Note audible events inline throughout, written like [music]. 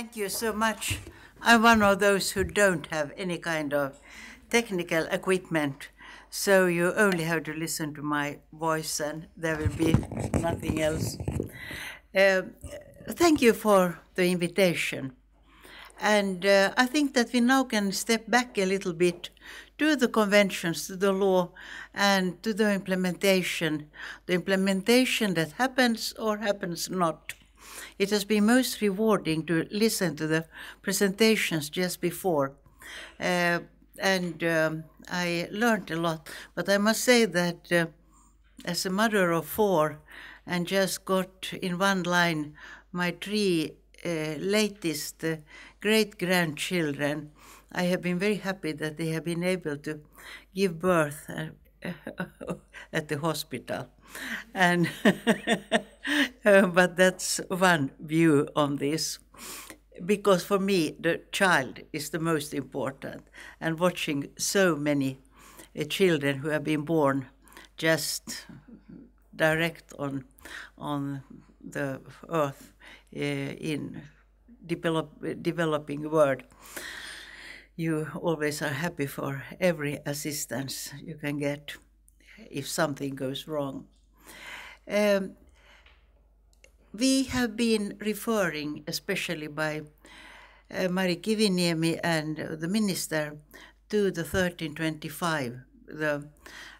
Thank you so much. I'm one of those who don't have any kind of technical equipment, so you only have to listen to my voice and there will be nothing else. Um, thank you for the invitation. And uh, I think that we now can step back a little bit to the conventions, to the law, and to the implementation, the implementation that happens or happens not. It has been most rewarding to listen to the presentations just before. Uh, and um, I learned a lot. But I must say that uh, as a mother of four, and just got in one line my three uh, latest uh, great grandchildren, I have been very happy that they have been able to give birth uh, [laughs] at the hospital. And [laughs] but that's one view on this. Because for me, the child is the most important. And watching so many uh, children who have been born just direct on, on the earth uh, in develop, developing world you always are happy for every assistance you can get if something goes wrong. Um, we have been referring, especially by uh, Mari Kiviniemi and the minister, to the 1325, the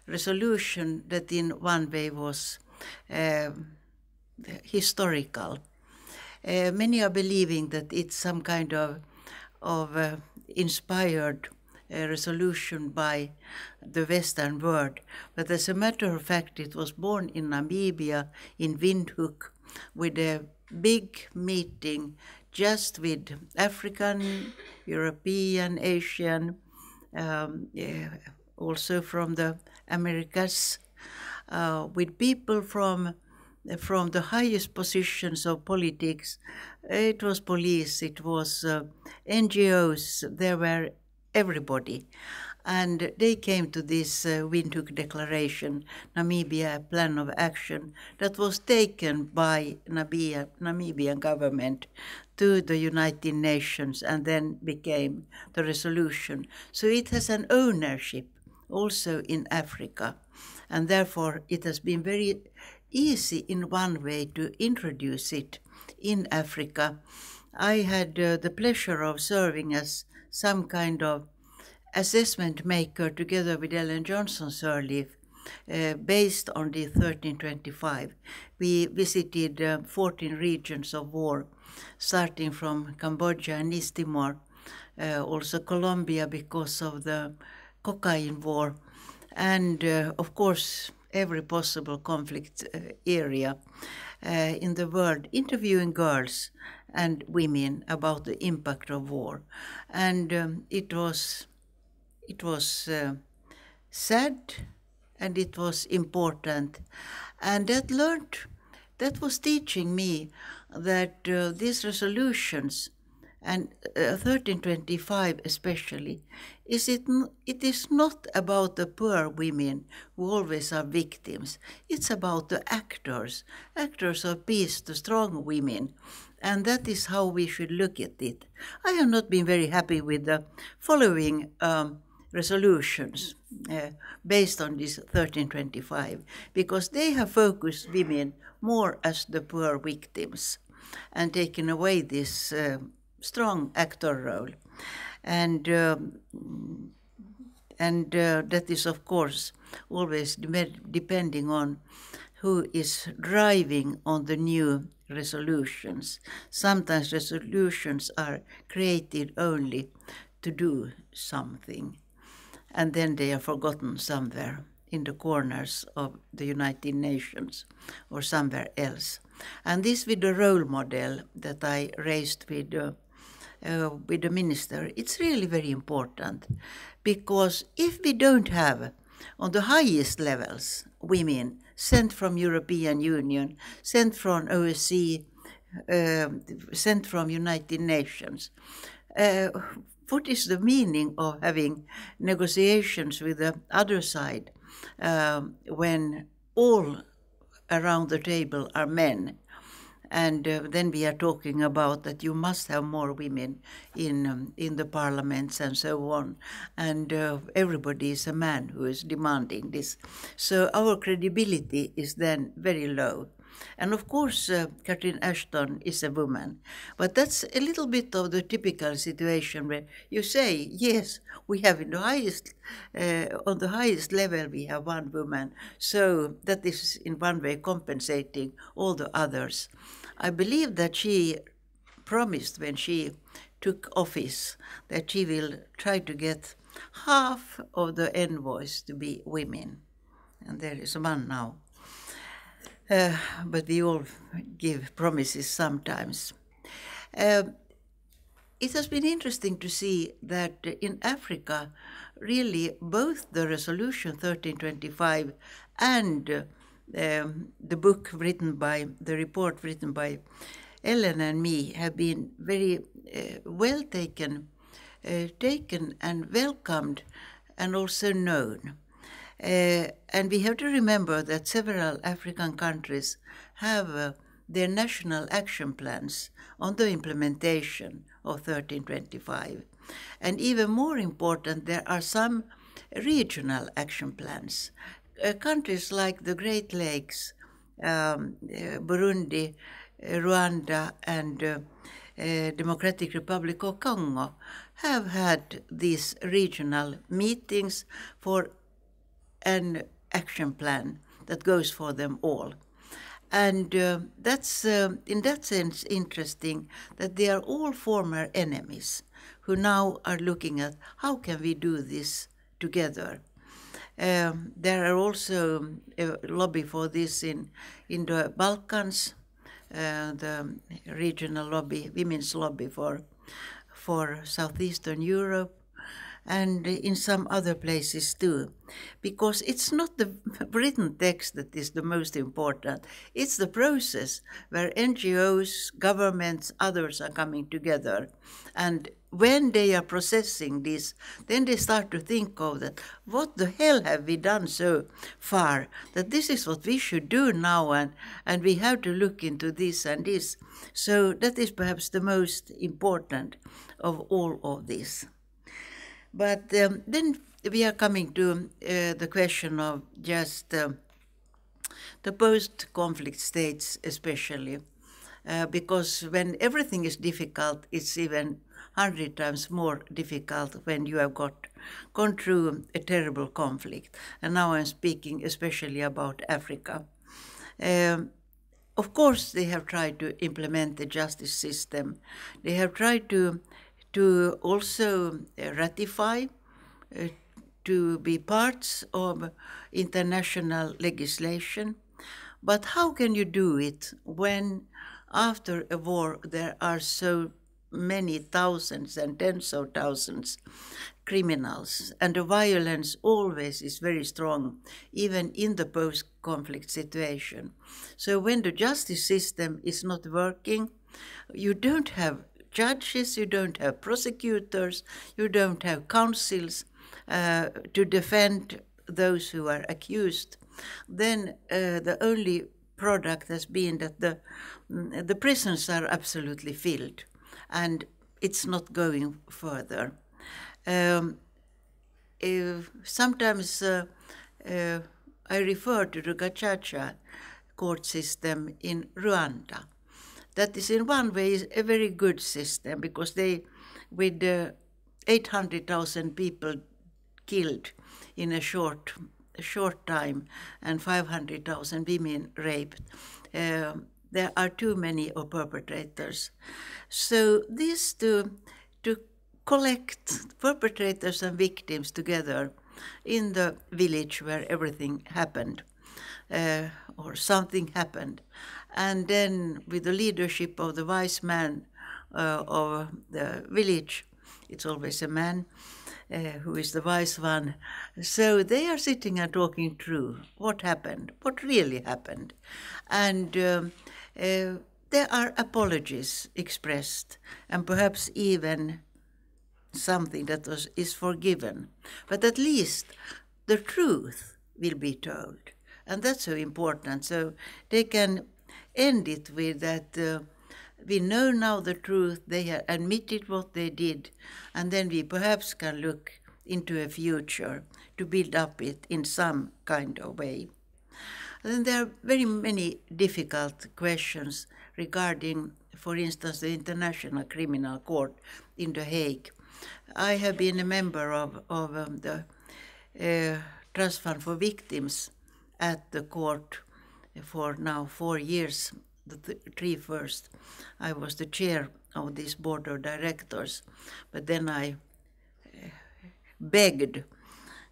resolution that in one way was uh, historical. Uh, many are believing that it's some kind of, of uh, inspired a uh, resolution by the Western world. But as a matter of fact, it was born in Namibia, in Windhoek, with a big meeting just with African, European, Asian, um, yeah, also from the Americas, uh, with people from from the highest positions of politics. It was police, it was uh, NGOs, there were everybody. And they came to this uh, Windhoek Declaration, Namibia Plan of Action, that was taken by Namibia, Namibian government to the United Nations and then became the resolution. So it has an ownership also in Africa. And therefore, it has been very easy in one way to introduce it in Africa. I had uh, the pleasure of serving as some kind of assessment maker together with Ellen Johnson Sirleaf, uh, based on the 1325. We visited uh, 14 regions of war, starting from Cambodia and East Timor, uh, also Colombia because of the cocaine war, and uh, of course every possible conflict uh, area uh, in the world, interviewing girls and women about the impact of war, and um, it was it was uh, sad, and it was important, and that learned that was teaching me that uh, these resolutions and uh, 1325 especially, is it, it is not about the poor women who always are victims. It's about the actors, actors of peace, the strong women. And that is how we should look at it. I have not been very happy with the following um, resolutions uh, based on this 1325 because they have focused women more as the poor victims and taken away this. Uh, strong actor role, and um, and uh, that is of course always depending on who is driving on the new resolutions. Sometimes resolutions are created only to do something, and then they are forgotten somewhere in the corners of the United Nations or somewhere else. And this with the role model that I raised with uh, uh, with the minister, it's really very important because if we don't have on the highest levels women sent from European Union, sent from OSCE, uh, um, sent from United Nations, uh, what is the meaning of having negotiations with the other side um, when all around the table are men and uh, then we are talking about that you must have more women in um, in the parliaments and so on, and uh, everybody is a man who is demanding this. So our credibility is then very low. And of course, uh, Catherine Ashton is a woman. But that's a little bit of the typical situation where you say, yes, we have in the highest, uh, on the highest level, we have one woman. So that is in one way compensating all the others. I believe that she promised when she took office that she will try to get half of the envoys to be women. And there is one now. Uh, but we all give promises sometimes. Uh, it has been interesting to see that in Africa, really both the Resolution 1325 and um, the book written by the report written by Ellen and me have been very uh, well taken, uh, taken and welcomed, and also known. Uh, and we have to remember that several African countries have uh, their national action plans on the implementation of 1325. And even more important, there are some regional action plans uh, countries like the Great Lakes, um, uh, Burundi, uh, Rwanda, and Democratic Republic of Congo have had these regional meetings for an action plan that goes for them all. And uh, that's, uh, in that sense, interesting that they are all former enemies who now are looking at how can we do this together. Um, there are also um, a lobby for this in, in the Balkans, uh, the regional lobby, women's lobby for, for Southeastern Europe and in some other places too. Because it's not the [laughs] written text that is the most important, it's the process where NGOs, governments, others are coming together and when they are processing this, then they start to think of that, what the hell have we done so far? That this is what we should do now, and, and we have to look into this and this. So that is perhaps the most important of all of this. But um, then we are coming to uh, the question of just uh, the post conflict states, especially. Uh, because when everything is difficult, it's even 100 times more difficult when you have got gone through a terrible conflict. And now I'm speaking especially about Africa. Um, of course, they have tried to implement the justice system. They have tried to, to also uh, ratify, uh, to be parts of international legislation. But how can you do it when, after a war, there are so many thousands and tens of thousands criminals and the violence always is very strong even in the post-conflict situation so when the justice system is not working you don't have judges you don't have prosecutors you don't have councils uh, to defend those who are accused then uh, the only product has been that the mm, the prisons are absolutely filled and it's not going further. Um, sometimes uh, uh, I refer to the Gacaca court system in Rwanda. That is, in one way, a very good system because they, with 800,000 people killed in a short, a short time and 500,000 women raped, um, there are too many perpetrators. So these two, to collect perpetrators and victims together in the village where everything happened. Uh, or something happened. And then, with the leadership of the wise man uh, of the village, it's always a man, uh, who is the wise one. So they are sitting and talking through what happened, what really happened. And um, uh, there are apologies expressed, and perhaps even something that was, is forgiven. But at least the truth will be told. And that's so important. So they can end it with that. Uh, we know now the truth, they have admitted what they did, and then we perhaps can look into a future to build up it in some kind of way. And then there are very many difficult questions regarding, for instance, the International Criminal Court in The Hague. I have been a member of, of um, the uh, Trust Fund for Victims at the court for now four years the th tree first. I was the chair of this board of directors, but then I eh, begged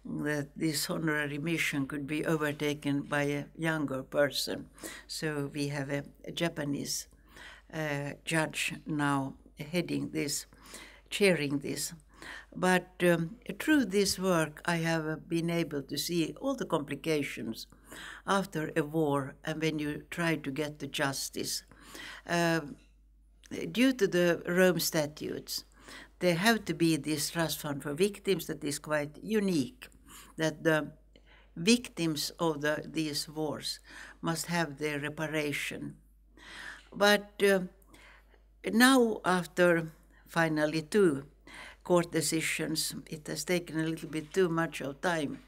that this honorary mission could be overtaken by a younger person. So we have a, a Japanese uh, judge now heading this, chairing this. But um, through this work, I have been able to see all the complications after a war and when you try to get the justice. Uh, due to the Rome statutes, there have to be this trust fund for victims that is quite unique, that the victims of the, these wars must have their reparation. But uh, now, after finally two court decisions, it has taken a little bit too much of time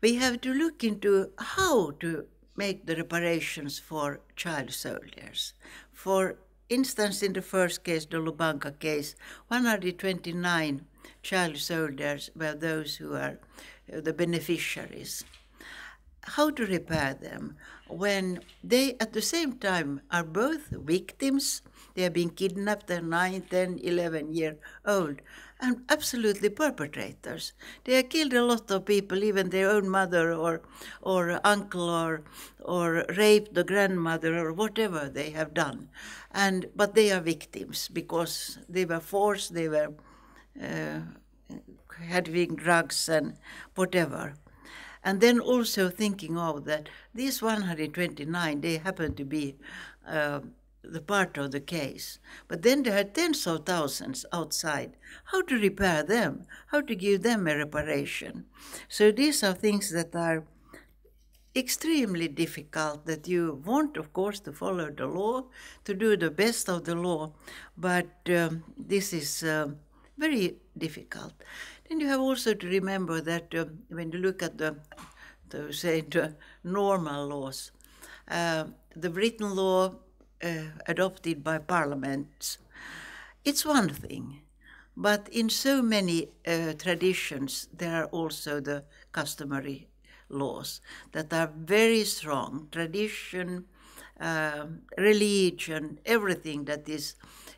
we have to look into how to make the reparations for child soldiers. For instance, in the first case, the Lubanka case, 129 child soldiers were those who are uh, the beneficiaries. How to repair them when they at the same time are both victims they have been kidnapped, they're 9, 10, 11 year old, and absolutely perpetrators. They have killed a lot of people, even their own mother or, or uncle or, or raped the grandmother or whatever they have done. And, but they are victims because they were forced, they were uh, having drugs and whatever and then also thinking of that these 129 they happen to be uh, the part of the case. But then there are tens of thousands outside. How to repair them? How to give them a reparation? So these are things that are extremely difficult that you want, of course, to follow the law, to do the best of the law, but um, this is um, very difficult. Then you have also to remember that uh, when you look at the, to say, the normal laws, uh, the written law uh, adopted by parliaments, it's one thing. But in so many uh, traditions, there are also the customary laws that are very strong. Tradition, uh, religion, everything that is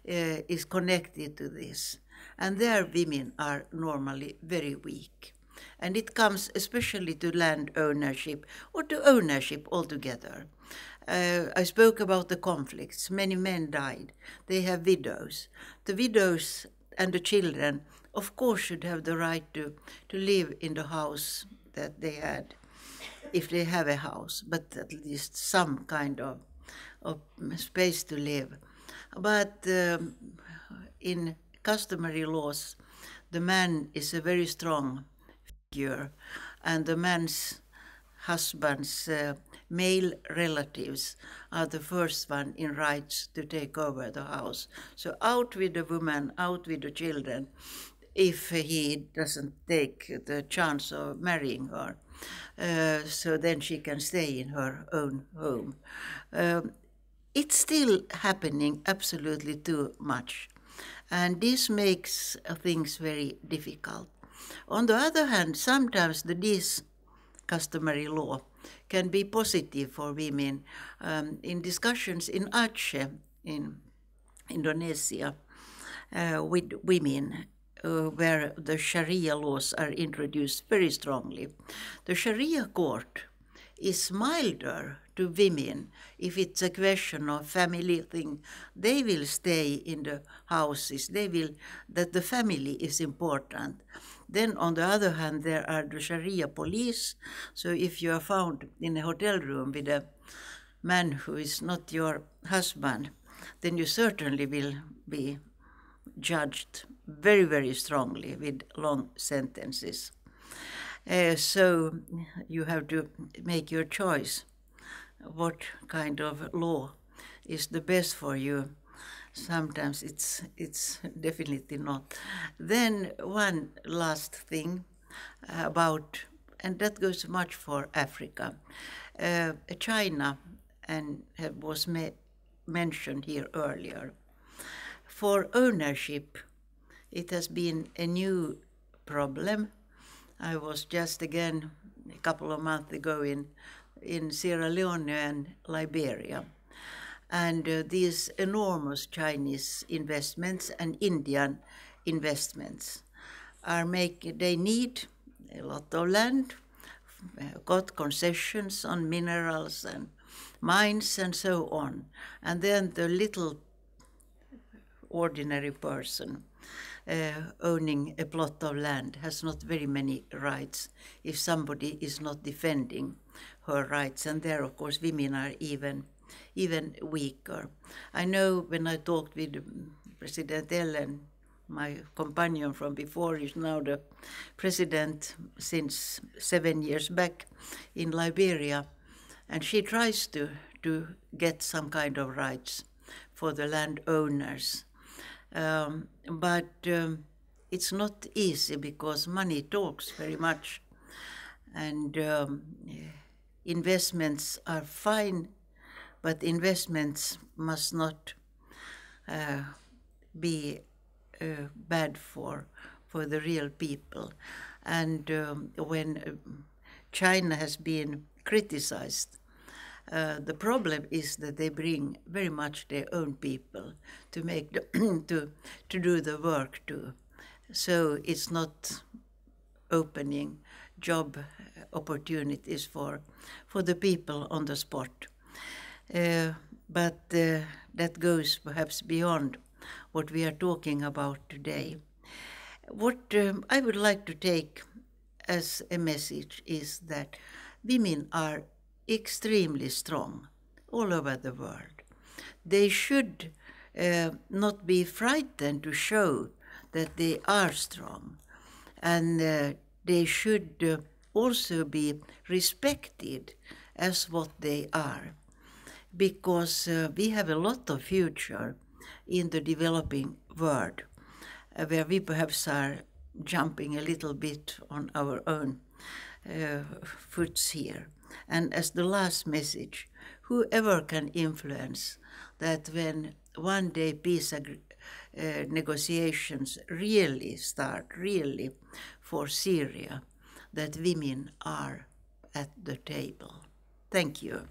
uh, is connected to this, and there women are normally very weak, and it comes especially to land ownership or to ownership altogether. Uh, I spoke about the conflicts. Many men died. They have widows. The widows and the children, of course, should have the right to, to live in the house that they had, if they have a house, but at least some kind of, of space to live. But um, in customary laws, the man is a very strong figure, and the man's husband's uh, male relatives are the first one in rights to take over the house. So out with the woman, out with the children, if he doesn't take the chance of marrying her. Uh, so then she can stay in her own home. Um, it's still happening absolutely too much. And this makes things very difficult. On the other hand, sometimes the, dis customary law can be positive for women. Um, in discussions in Aceh, in Indonesia, uh, with women, uh, where the Sharia laws are introduced very strongly, the Sharia court is milder to women if it's a question of family thing they will stay in the houses they will that the family is important then, on the other hand, there are the Sharia police. So, if you are found in a hotel room with a man who is not your husband, then you certainly will be judged very, very strongly with long sentences. Uh, so, you have to make your choice what kind of law is the best for you sometimes it's it's [laughs] definitely not. Then one last thing about, and that goes much for Africa, uh, China, and uh, was me mentioned here earlier. For ownership, it has been a new problem. I was just again a couple of months ago in in Sierra Leone and Liberia and uh, these enormous Chinese investments and Indian investments are make they need a lot of land, uh, got concessions on minerals and mines and so on, and then the little ordinary person uh, owning a plot of land has not very many rights if somebody is not defending her rights. And there, of course, women are even even weaker. I know when I talked with President Ellen, my companion from before is now the president since seven years back in Liberia, and she tries to, to get some kind of rights for the landowners. Um, but um, it's not easy because money talks very much, and um, investments are fine but investments must not uh, be uh, bad for for the real people. And um, when um, China has been criticized, uh, the problem is that they bring very much their own people to make the [clears throat] to to do the work too. So it's not opening job opportunities for for the people on the spot. Eh, but eh, that goes perhaps beyond what we are talking about today. What um, I would like to take as a message is that women are extremely strong all over the world. They should uh, not be frightened to show that they are strong. And uh, they should uh, also be respected as what they are because uh, we have a lot of future in the developing world, uh, where we perhaps are jumping a little bit on our own uh, foots here. And as the last message, whoever can influence that when one day peace uh, negotiations really start, really for Syria, that women are at the table. Thank you.